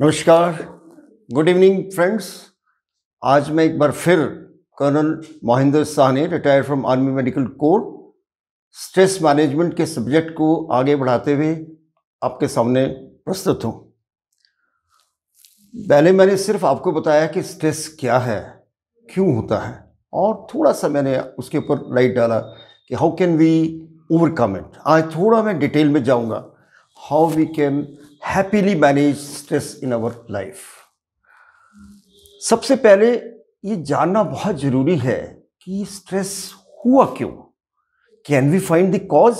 नमस्कार good evening friends आज मैं एक बार फिर कर्नल मोहिंदर ने retire from army medical corps stress management के सब्जेक्ट को आगे बढ़ाते हुए आपके सामने प्रस्तुत हूँ पहले मैंने सिर्फ आपको बताया कि स्ट्रेस क्या है क्यों होता है और थोड़ा सा मैंने उसके ऊपर लाइट डाला कि how can we overcome it आज थोड़ा मैं डिटेल में जाऊँगा how we can happily manage stress in our life सबसे पहले ये जानना बहुत ज़रूरी है कि स्ट्रेस हुआ क्यों can we find the cause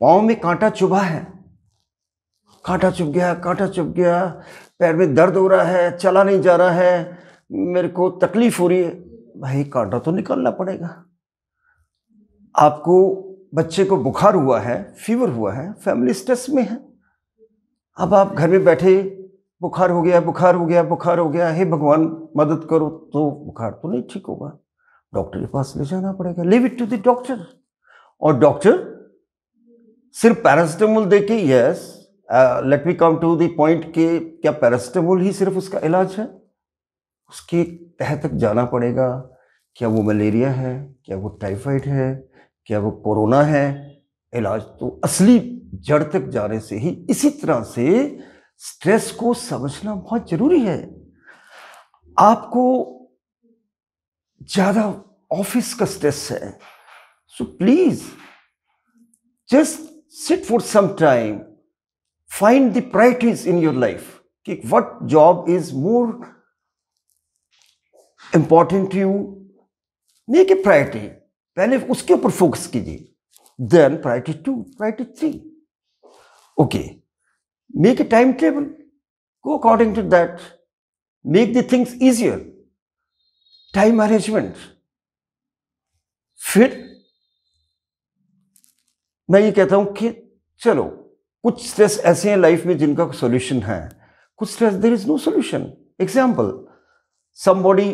पाँव में कांटा चुभा है कांटा चुभ गया कांटा चुभ गया पैर में दर्द हो रहा है चला नहीं जा रहा है मेरे को तकलीफ हो रही है भाई कांटा तो निकालना पड़ेगा आपको बच्चे को बुखार हुआ है फीवर हुआ है फैमिली स्ट्रेस में है अब आप घर में बैठे बुखार हो गया बुखार हो गया बुखार हो गया हे भगवान मदद करो तो बुखार तो नहीं ठीक होगा डॉक्टर के पास ले जाना पड़ेगा leave it to the doctor और डॉक्टर सिर्फ पैरासिटामोल दे के yes let me come to the point के क्या पैरासिटामोल ही सिर्फ उसका इलाज है उसके तह तक जाना पड़ेगा क्या वो मलेरिया है क्या वो टाइफाइड है क्या वो कोरोना है इलाज तो असली जड़ तक जाने से ही इसी तरह से स्ट्रेस को समझना बहुत जरूरी है आपको ज़्यादा ऑफिस का स्ट्रेस है so please just sit for some time find the priorities in your life कि what job is more important to you make a priority पहले उसके ऊपर फोकस कीजिए then priority two priority three Okay, make a timetable, go according to that, make the things easier. Time management. फिर मैं ये कहता हूं कि चलो कुछ स्ट्रेस ऐसे हैं लाइफ में जिनका सॉल्यूशन है कुछ stress there is no solution example somebody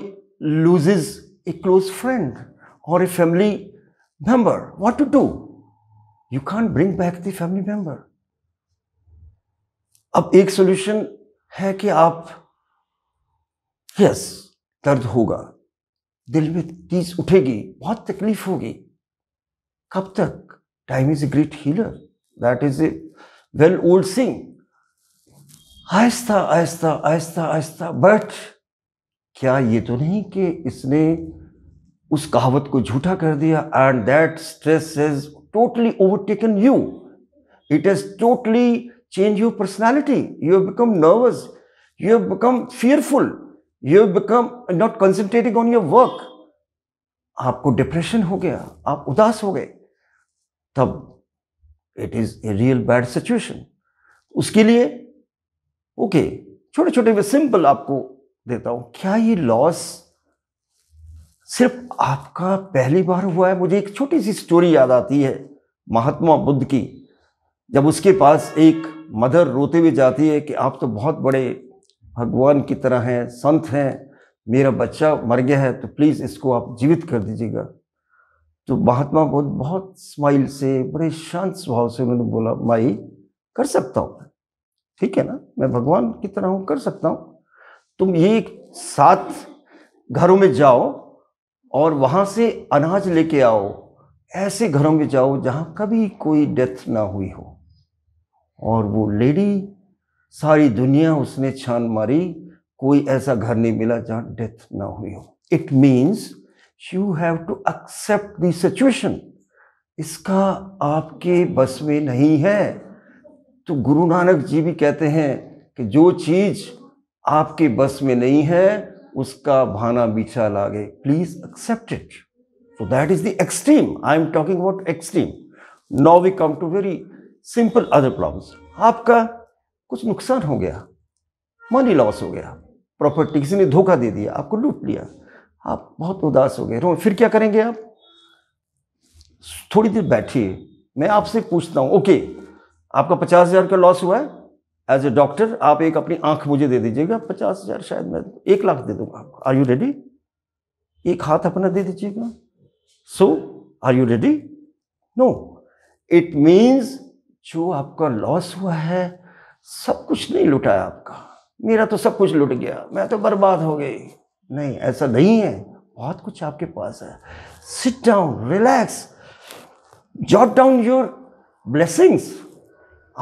loses a close friend or a family member, what to do? You can't bring back the family member. अब एक सोल्यूशन है कि आप यस दर्द होगा दिल में तीस उठेगी बहुत तकलीफ होगी कब तक time is a great healer that is a well old saying आहिस्ता आहिस्ता आहिस्ता आहिस्ता बट क्या ये तो नहीं कि इसने उस कहावत को झूठा कर दिया and that stress is totally overtaken you it is totally change your personality. You become nervous. You become fearful. You become not concentrating on your work. आपको डिप्रेशन हो गया आप उदास हो गए तब it is a real bad situation उसके लिए ओके छोटे छोटे में सिंपल आपको देता हूं क्या ये लॉस सिर्फ आपका पहली बार हुआ है मुझे एक छोटी सी स्टोरी याद आती है महात्मा बुद्ध की जब उसके पास एक मदर रोते हुए जाती है कि आप तो बहुत बड़े भगवान की तरह हैं संत हैं मेरा बच्चा मर गया है तो प्लीज़ इसको आप जीवित कर दीजिएगा तो महात्मा बहुत बहुत स्माइल से बड़े शांत स्वभाव से उन्होंने बोला माई कर सकता हूँ ठीक है ना मैं भगवान की तरह हूँ कर सकता हूँ तुम ये सात घरों में जाओ और वहाँ से अनाज लेके आओ ऐसे घरों में जाओ जहाँ कभी कोई डेथ ना हुई हो और वो लेडी सारी दुनिया उसने छान मारी कोई ऐसा घर नहीं मिला जहाँ डेथ ना हुई हो it means you have to accept the situation इसका आपके बस में नहीं है तो गुरु नानक जी भी कहते हैं कि जो चीज़ आपके बस में नहीं है उसका भाना बीछा लागे please accept it so that is the extreme I am talking about extreme now we come to very simple other problems आपका कुछ नुकसान हो गया मनी लॉस हो गया प्रॉपर्टी किसी ने धोखा दे दिया आपको लूट लिया आप बहुत उदास हो गए रो फिर क्या करेंगे आप थोड़ी देर बैठिए मैं आपसे पूछता हूँ ओके आपका पचास हज़ार का लॉस हुआ है एज ए डॉक्टर आप एक अपनी आंख मुझे दे दीजिएगा पचास हज़ार शायद मैं एक लाख दे दूंगा आपको आर यू रेडी एक हाथ अपना दे दीजिएगा so are you ready no it means जो आपका लॉस हुआ है सब कुछ नहीं लुटा है आपका मेरा तो सब कुछ लुट गया मैं तो बर्बाद हो गई नहीं ऐसा नहीं है बहुत कुछ आपके पास है sit down relax jot down your blessings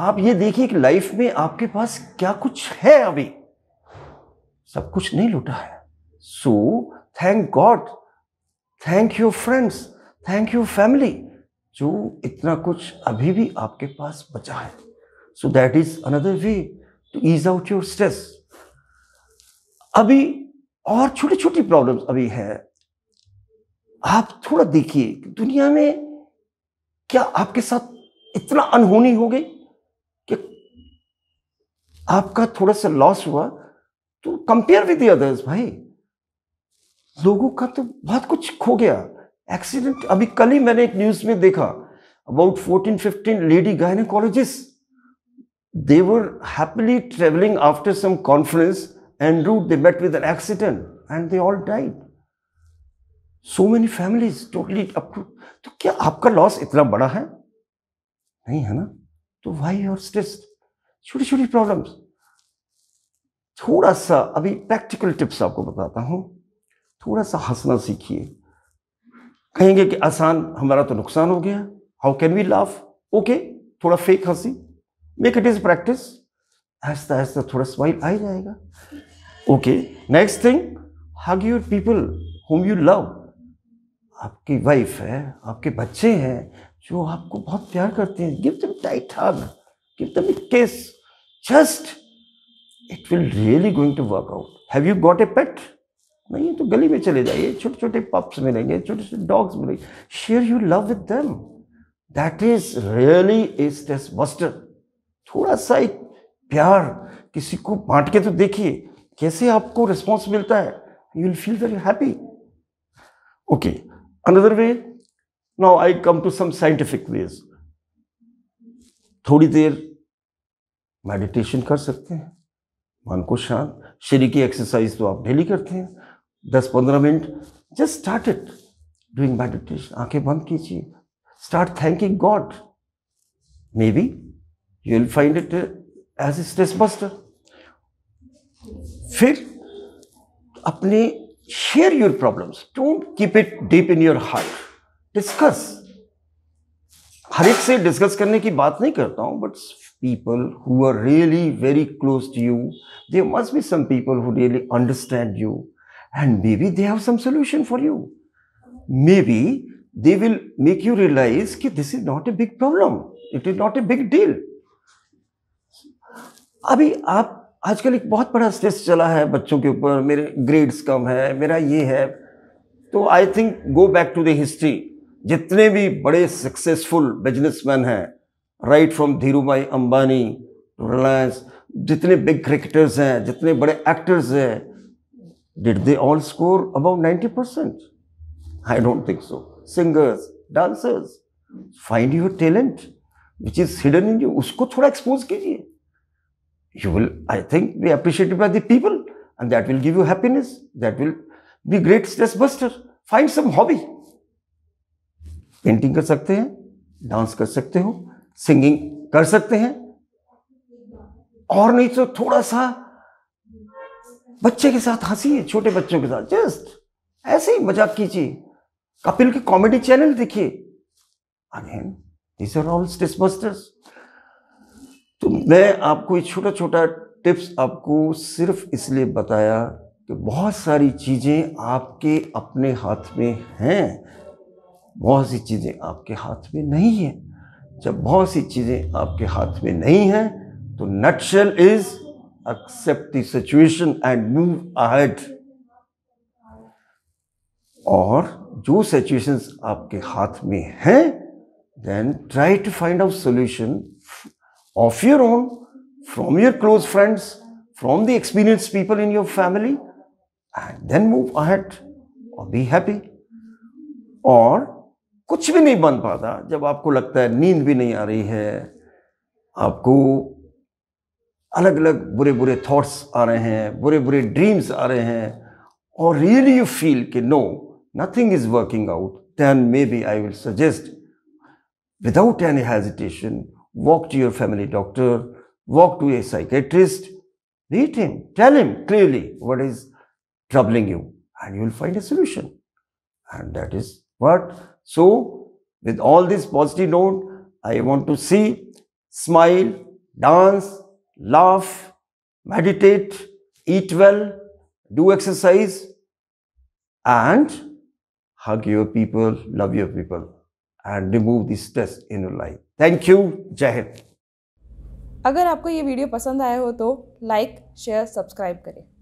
आप ये देखिए कि लाइफ में आपके पास क्या कुछ है अभी सब कुछ नहीं लुटा है so thank God thank you friends thank you family जो इतना कुछ अभी भी आपके पास बचा है so that is another way to ease out your stress अभी और छोटी छोटी प्रॉब्लम्स अभी है आप थोड़ा देखिए दुनिया में क्या आपके साथ इतना अनहोनी हो गई कि आपका थोड़ा सा लॉस हुआ तो कंपेयर विद अदर्स भाई लोगों का तो बहुत कुछ खो गया एक्सीडेंट अभी कल ही मैंने एक न्यूज में देखा about fourteen fifteen lady gynaecologist they were happily travelling after some conference and route they met with accident and they all died so many families totally uproot तो क्या आपका लॉस इतना बड़ा है नहीं है ना तो वाई योर स्ट्रेस छोटी छोटी प्रॉब्लम थोड़ा सा अभी प्रैक्टिकल टिप्स आपको बताता हूं थोड़ा सा हंसना सीखिए कहेंगे कि आसान हमारा तो नुकसान हो गया how can we laugh okay थोड़ा फेक हंसी मेक इट इज प्रैक्टिस आहिस्ता आहिस्ता थोड़ा स्माइल आ ही जाएगा okay next thing hug your people home you love आपकी वाइफ है आपके बच्चे हैं जो आपको बहुत प्यार करते हैं give them tight hug give them a kiss just it will really going to work out have you got a pet नहीं है तो गली में चले जाइए छोटे छोटे पप्स मिलेंगे छोटे छोटे डॉग्स मिलेंगे share you love with them that is really a stress buster थोड़ा सा एक प्यार किसी को बांट के तो देखिए कैसे आपको रिस्पॉन्स मिलता है you will feel very happy okay another way now I come to some scientific ways थोड़ी देर मेडिटेशन कर सकते हैं मन को शांत शरीर की एक्सरसाइज तो आप डेली करते हैं दस पंद्रह minute just start it doing meditation आंखें बंद कीजिए start thanking God maybe you will find it as a stress buster फिर अपने share your problems don't keep it deep in your heart discuss हर एक से डिस्कस करने की बात नहीं करता हूं but people who are really very close to you there must be some people who really understand you and maybe they have some solution for you. Maybe they will make you realize that this is not a big problem. It is not a big deal. अभी आप आजकल एक बहुत बड़ा stress चला है बच्चों के ऊपर मेरे ग्रेड्स कम है मेरा ये है तो I think go back to the history जितने भी बड़े सक्सेसफुल बिजनेसमैन हैं राइट फ्रॉम धीरू भाई अंबानी रिलायंस जितने बिग क्रिकेटर्स हैं जितने बड़े एक्टर्स हैं Did they all score about 90%? I don't think so. Singers, dancers, find your talent which is hidden in you. usko thoda expose kijiye You will, I think, be appreciated by the people and that will give you happiness. That will be great stress buster. Find some hobby. Painting कर सकते हैं dance कर सकते हो singing कर सकते हैं और नहीं तो थोड़ा सा बच्चे के साथ हंसी छोटे बच्चों के साथ जस्ट ऐसे ही मजाक कीजिए कपिल के कॉमेडी चैनल देखिए again this are all stress busters तो मैं आपको ये छोटा छोटा टिप्स आपको सिर्फ इसलिए बताया कि बहुत सारी चीज़ें आपके अपने हाथ में हैं बहुत सी चीज़ें आपके हाथ में नहीं है जब बहुत सी चीज़ें आपके हाथ में नहीं है तो nutshell is accept the situation and move ahead. और जो सिचुएशन आपके हाथ में हैं then try to find out solution of your own from your close friends from the experience people in your family and then move ahead और be happy और कुछ भी नहीं बन पाता जब आपको लगता है नींद भी नहीं आ रही है आपको अलग अलग बुरे बुरे थॉट्स आ रहे हैं बुरे बुरे ड्रीम्स आ रहे हैं और रियली यू फील कि no nothing is working out then maybe I will suggest without any hesitation walk to your family doctor walk to a psychiatrist reach him tell him clearly what is troubling you and you will find a solution and that is what so with all this positive note I want to see smile dance laugh, meditate, eat well, do exercise, and hug your people, love your people, and remove the stress in your life. Thank you. Jai Hind. अगर आपको ये video पसंद आया हो तो like share subscribe करें